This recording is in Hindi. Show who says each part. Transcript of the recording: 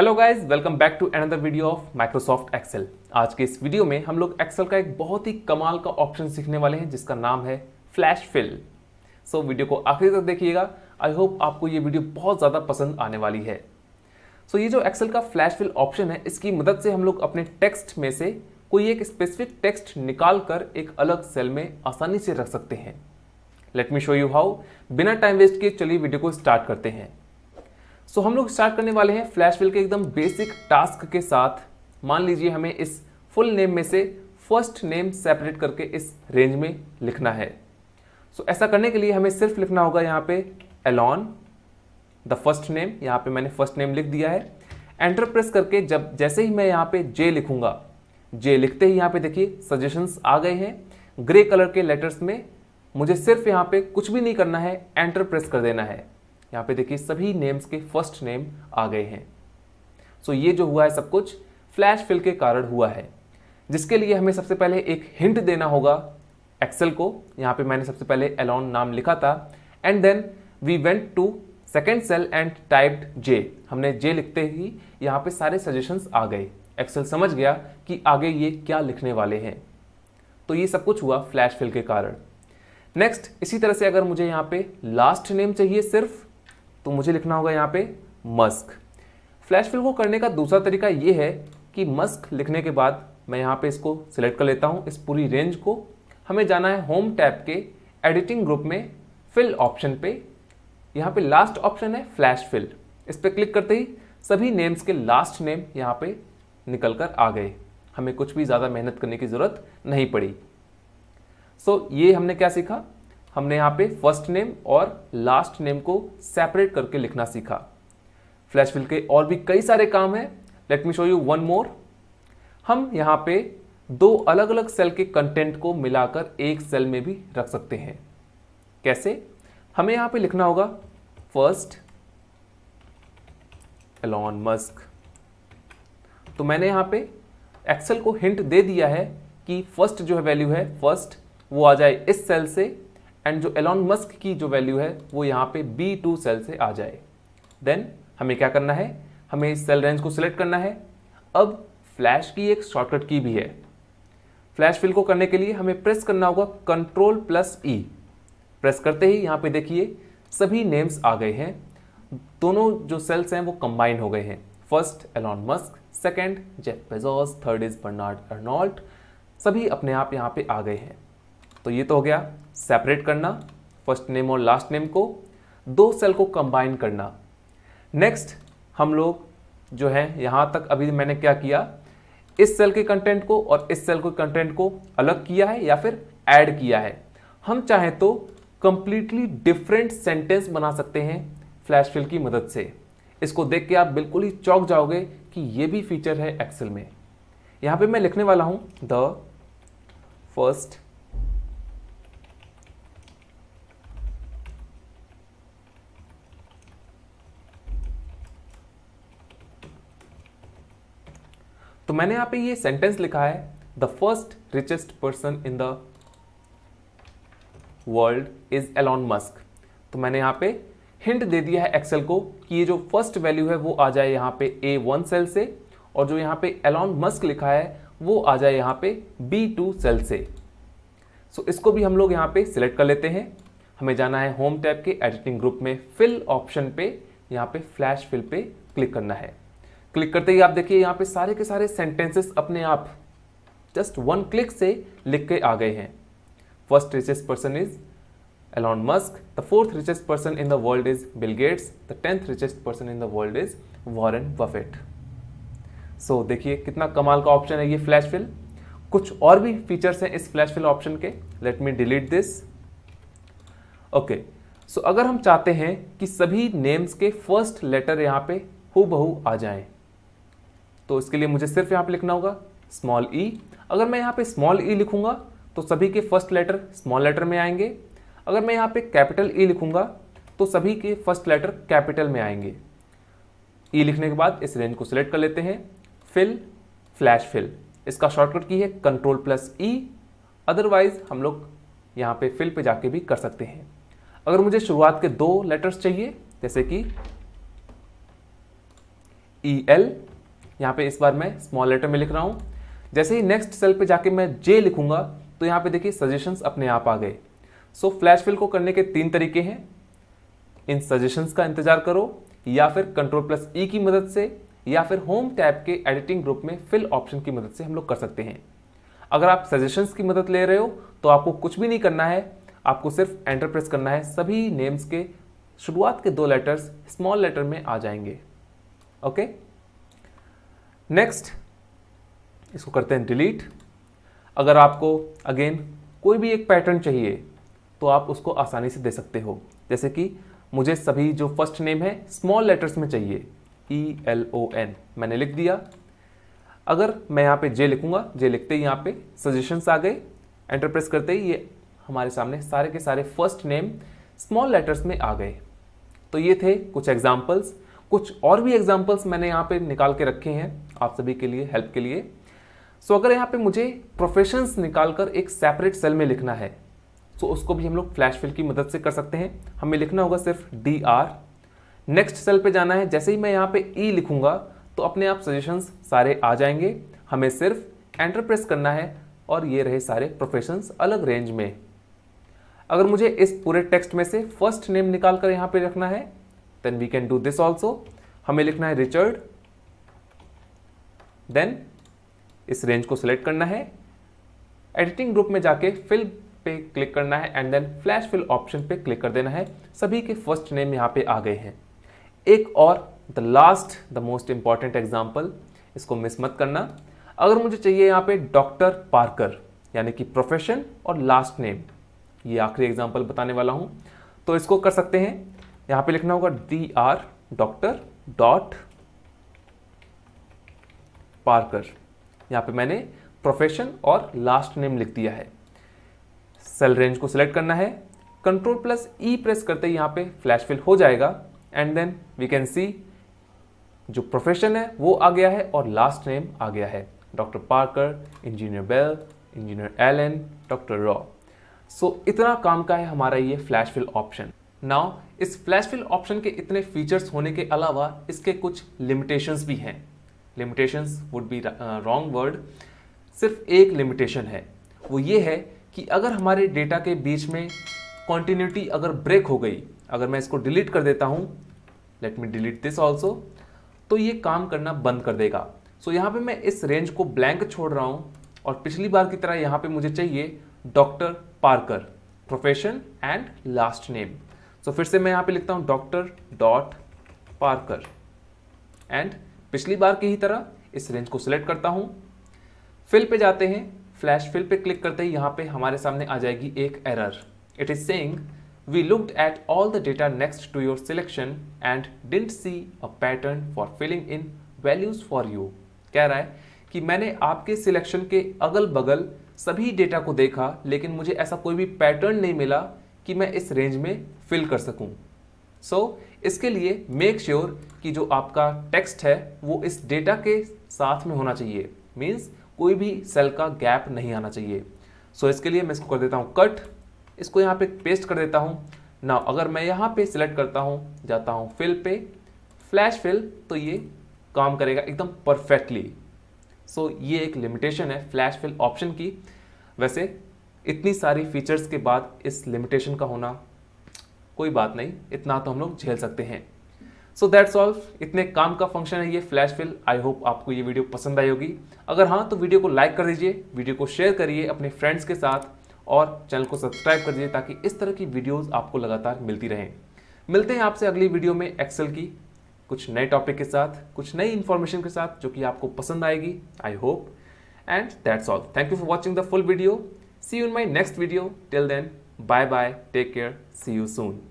Speaker 1: Hello guys welcome back to another video of Microsoft Excel आज के इस वीडियो में हम लोग एक्सेल का एक बहुत ही कमाल का ऑप्शन सीखने वाले हैं जिसका नाम है flash fill so so, video को आखिरी तक देखिएगा आई होप आपको ये वीडियो बहुत ज़्यादा पसंद आने वाली है सो so, ये जो एक्सेल का फ्लैश फिल ऑप्शन है इसकी मदद से हम लोग अपने टेक्स्ट में से कोई एक स्पेसिफिक टेक्स्ट निकाल कर एक अलग सेल में आसानी से रख सकते हैं let me show you how बिना टाइम वेस्ट किए चलिए वीडियो को स्टार्ट करते हैं सो so, हम लोग स्टार्ट करने वाले हैं फ्लैश फिल के एकदम बेसिक टास्क के साथ मान लीजिए हमें इस फुल नेम में से फर्स्ट नेम सेपरेट करके इस रेंज में लिखना है सो so, ऐसा करने के लिए हमें सिर्फ लिखना होगा यहाँ पे एलॉन द फर्स्ट नेम यहाँ पे मैंने फर्स्ट नेम लिख दिया है एंटर प्रेस करके जब जैसे ही मैं यहाँ पे जे लिखूंगा जे लिखते ही यहाँ पे देखिए सजेशंस आ गए हैं ग्रे कलर के लेटर्स में मुझे सिर्फ यहाँ पे कुछ भी नहीं करना है एंटर प्रेस कर देना है यहाँ पे देखिए सभी नेम्स के फर्स्ट नेम आ गए हैं सो ये जो हुआ है सब कुछ फ्लैश फिल के कारण हुआ है जिसके लिए हमें सबसे पहले एक हिंट देना होगा एक्सेल को यहाँ पे मैंने सबसे पहले एलॉन नाम लिखा था and then we went to second cell and typed J हमने जे लिखते ही यहाँ पे सारे सजेशंस आ गए एक्सेल समझ गया कि आगे ये क्या लिखने वाले हैं तो ये सब कुछ हुआ फ्लैश फिल के कारण नेक्स्ट इसी तरह से अगर मुझे यहाँ पे लास्ट नेम चाहिए सिर्फ तो मुझे लिखना होगा यहाँ पे मस्क फ्लैश फिल को करने का दूसरा तरीका ये है कि मस्क लिखने के बाद मैं यहाँ पे इसको सिलेक्ट कर लेता हूँ इस पूरी रेंज को हमें जाना है होम टैब के एडिटिंग ग्रुप में फिल ऑप्शन पे यहाँ पे लास्ट ऑप्शन है फ्लैश फिल इस पर क्लिक करते ही सभी नेम्स के लास्ट नेम यहाँ पे निकल कर आ गए हमें कुछ भी ज़्यादा मेहनत करने की ज़रूरत नहीं पड़ी सो so, ये हमने क्या सीखा हमने यहाँ पे फर्स्ट नेम और लास्ट नेम को सेपरेट करके लिखना सीखा फ्लैशफिल के और भी कई सारे काम हैं let me show you one more हम यहाँ पे दो अलग अलग सेल के कंटेंट को मिलाकर एक सेल में भी रख सकते हैं कैसे हमें यहाँ पे लिखना होगा फर्स्ट एलॉन मस्क तो मैंने यहाँ पे एक्सेल को हिंट दे दिया है कि फर्स्ट जो है वैल्यू है फर्स्ट वो आ जाए इस सेल से एंड जो एलॉन मस्क की जो वैल्यू है वो यहाँ पे बी टू सेल से आ जाए देन हमें क्या करना है हमें सेल रेंज को सिलेक्ट करना है अब फ्लैश की एक शॉर्टकट की भी है फ्लैश फिल को करने के लिए हमें प्रेस करना होगा कंट्रोल प्लस ई प्रेस करते ही यहाँ पे देखिए सभी नेम्स आ गए हैं दोनों जो सेल्स हैं वो कंबाइन हो गए हैं first Elon Musk second Jeff Bezos third is Bernard Arnault सभी अपने आप यहाँ पे आ गए हैं तो ये तो हो गया सेपरेट करना फर्स्ट नेम और लास्ट नेम को दो सेल को कंबाइन करना नेक्स्ट हम लोग जो है यहाँ तक अभी मैंने क्या किया इस सेल के कंटेंट को और इस सेल के कंटेंट को अलग किया है या फिर ऐड किया है हम चाहें तो कंप्लीटली डिफरेंट सेंटेंस बना सकते हैं फ्लैश फिल की मदद से इसको देख के आप बिल्कुल ही चौक जाओगे कि ये भी फीचर है एक्सेल में यहाँ पे मैं लिखने वाला हूँ द फर्स्ट तो मैंने यहां पे ये सेंटेंस लिखा है the first richest person in the world is Elon Musk तो मैंने यहां पे हिंट दे दिया है एक्सेल को कि ये जो फर्स्ट वैल्यू है वो आ जाए यहां पे ए वन सेल से और जो यहां पे एलॉन मस्क लिखा है वो आ जाए यहां पे बी टू सेल से सो so, इसको भी हम लोग यहाँ पे सिलेक्ट कर लेते हैं हमें जाना है होम टैब के एडिटिंग ग्रुप में फिल ऑप्शन पे यहाँ पे फ्लैश फिल पे क्लिक करना है क्लिक करते ही आप देखिए यहाँ पे सारे के सारे सेंटेंसेस अपने आप जस्ट वन क्लिक से लिख के आ गए हैं first richest person is Elon Musk the fourth richest person in the world is Bill Gates the tenth richest person in the world is Warren Buffett so देखिए कितना कमाल का ऑप्शन है ये फ्लैश फिल कुछ और भी फीचर्स हैं इस फ्लैश फिल ऑप्शन के let me delete this okay so अगर हम चाहते हैं कि सभी नेम्स के फर्स्ट लेटर यहाँ पे हु बहू आ जाएं तो इसके लिए मुझे सिर्फ यहाँ पे लिखना होगा स्मॉल ई e। अगर मैं यहाँ पे स्मॉल ई e लिखूंगा तो सभी के फर्स्ट लेटर स्मॉल लेटर में आएंगे अगर मैं यहाँ पे कैपिटल ई e लिखूंगा तो सभी के फर्स्ट लेटर कैपिटल में आएंगे ई लिखने के बाद इस रेंज को सिलेक्ट कर लेते हैं फिल फ्लैश फिल इसका शॉर्टकट की है कंट्रोल प्लस ई अदरवाइज हम लोग यहाँ पे फिल पे जाके भी कर सकते हैं अगर मुझे शुरुआत के दो लेटर्स चाहिए जैसे कि ई एल यहाँ पे इस बार मैं स्मॉल लेटर में लिख रहा हूँ जैसे ही नेक्स्ट सेल पे जाके मैं जे लिखूंगा तो यहाँ पे देखिए सजेशंस अपने आप आ गए सो फ्लैश फिल को करने के तीन तरीके हैं इन सजेशंस का इंतजार करो या फिर कंट्रोल प्लस ई की मदद से या फिर होम टैब के एडिटिंग ग्रुप में फिल ऑप्शन की मदद से हम लोग कर सकते हैं अगर आप सजेशंस की मदद ले रहे हो तो आपको कुछ भी नहीं करना है आपको सिर्फ एंटर प्रेस करना है सभी नेम्स के शुरुआत के दो लेटर्स स्मॉल लेटर में आ जाएंगे ओके okay? नेक्स्ट इसको करते हैं डिलीट अगर आपको अगेन कोई भी एक पैटर्न चाहिए तो आप उसको आसानी से दे सकते हो जैसे कि मुझे सभी जो फर्स्ट नेम है स्मॉल लेटर्स में चाहिए ई एल ओ एन मैंने लिख दिया अगर मैं यहाँ पे जे लिखूंगा जे लिखते ही यहाँ पे सजेशंस आ गए एंटरप्रेस करते ही ये हमारे सामने सारे के सारे फर्स्ट नेम स्मॉल लेटर्स में आ गए तो ये थे कुछ एग्जाम्पल्स कुछ और भी एग्जाम्पल्स मैंने यहाँ पे निकाल के रखे हैं आप सभी के लिए हेल्प के लिए सो so, अगर यहाँ पे मुझे प्रोफेशंस निकाल कर एक सेपरेट सेल में लिखना है सो तो so, उसको भी हम लोग फ्लैश फिल की मदद से कर सकते हैं हमें लिखना होगा सिर्फ डी आर नेक्स्ट सेल पे जाना है जैसे ही मैं यहाँ पे ई e लिखूंगा तो अपने आप सजेशंस सारे आ जाएंगे हमें सिर्फ एंटरप्रेस करना है और ये रहे सारे प्रोफेशंस अलग रेंज में अगर मुझे इस पूरे टेक्स्ट में से फर्स्ट नेम निकाल कर यहाँ पे रखना है then we can do this also हमें लिखना है रिचर्ड देन इस रेंज को सिलेक्ट करना है एडिटिंग ग्रुप में जाके फिल पे क्लिक करना है and then flash fill option पे क्लिक कर देना है सभी के फर्स्ट नेम यहाँ पे आ गए हैं एक और the last the most important example इसको मिस मत करना अगर मुझे चाहिए यहाँ पे डॉक्टर पार्कर यानी कि प्रोफेशन और लास्ट नेम ये आखिरी एग्जाम्पल बताने वाला हूँ तो इसको कर सकते हैं यहां पे लिखना होगा D R doctor dot Parker यहां पे मैंने प्रोफेशन और लास्ट नेम लिख दिया है सेल रेंज को सिलेक्ट करना है कंट्रोल प्लस ई प्रेस करते ही यहां पे फ्लैश फिल हो जाएगा and then we can see जो प्रोफेशन है वो आ गया है और लास्ट नेम आ गया है doctor Parker engineer Bell engineer Allen doctor Roe so इतना काम का है हमारा ये फ्लैश फिल ऑप्शन नाउ इस फ्लैश फिल ऑप्शन के इतने फीचर्स होने के अलावा इसके कुछ लिमिटेशंस भी हैं limitations would be wrong word सिर्फ एक लिमिटेशन है वो ये है कि अगर हमारे डेटा के बीच में कॉन्टीन्यूटी अगर ब्रेक हो गई अगर मैं इसको डिलीट कर देता हूँ let me delete this also तो ये काम करना बंद कर देगा सो so, यहाँ पे मैं इस रेंज को ब्लैंक छोड़ रहा हूँ और पिछली बार की तरह यहाँ पे मुझे चाहिए doctor Parker profession and last name so so, फिर से मैं यहाँ पे लिखता हूँ डॉक्टर डॉट पार्कर एंड पिछली बार की ही तरह इस रेंज को सिलेक्ट करता हूँ फिल पे जाते हैं फ्लैश फिल पे क्लिक करते ही यहाँ पे हमारे सामने आ जाएगी एक error it is saying we looked at all the data next to your selection and didn't see a pattern for filling in values for you कह रहा है कि मैंने आपके सिलेक्शन के अगल बगल सभी डेटा को देखा लेकिन मुझे ऐसा कोई भी पैटर्न नहीं मिला कि मैं इस रेंज में फिल कर सकूं। सो so, इसके लिए मेक श्योर sure कि जो आपका टेक्स्ट है वो इस डेटा के साथ में होना चाहिए मीन्स कोई भी सेल का गैप नहीं आना चाहिए सो so, इसके लिए मैं इसको कर देता हूँ कट इसको यहाँ पे पेस्ट कर देता हूँ ना अगर मैं यहाँ पे सिलेक्ट करता हूँ जाता हूँ फिल पे फ्लैश फिल तो ये काम करेगा एकदम परफेक्टली सो so, ये एक लिमिटेशन है फ्लैश फिल ऑप्शन की वैसे इतनी सारी फीचर्स के बाद इस लिमिटेशन का होना कोई बात नहीं इतना तो हम लोग झेल सकते हैं सो दैट्स ऑल इतने काम का फंक्शन है ये फ्लैश फिल आई होप आपको ये वीडियो पसंद आई होगी अगर हाँ तो वीडियो को लाइक कर दीजिए वीडियो को शेयर करिए अपने फ्रेंड्स के साथ और चैनल को सब्सक्राइब कर दीजिए ताकि इस तरह की वीडियोस आपको लगातार मिलती रहें मिलते हैं आपसे अगली वीडियो में एक्सेल की कुछ नए टॉपिक के साथ कुछ नई इन्फॉर्मेशन के साथ जो कि आपको पसंद आएगी I hope and that's all thank you for watching the full video See you in my next video. Till then, bye bye. Take care. See you soon.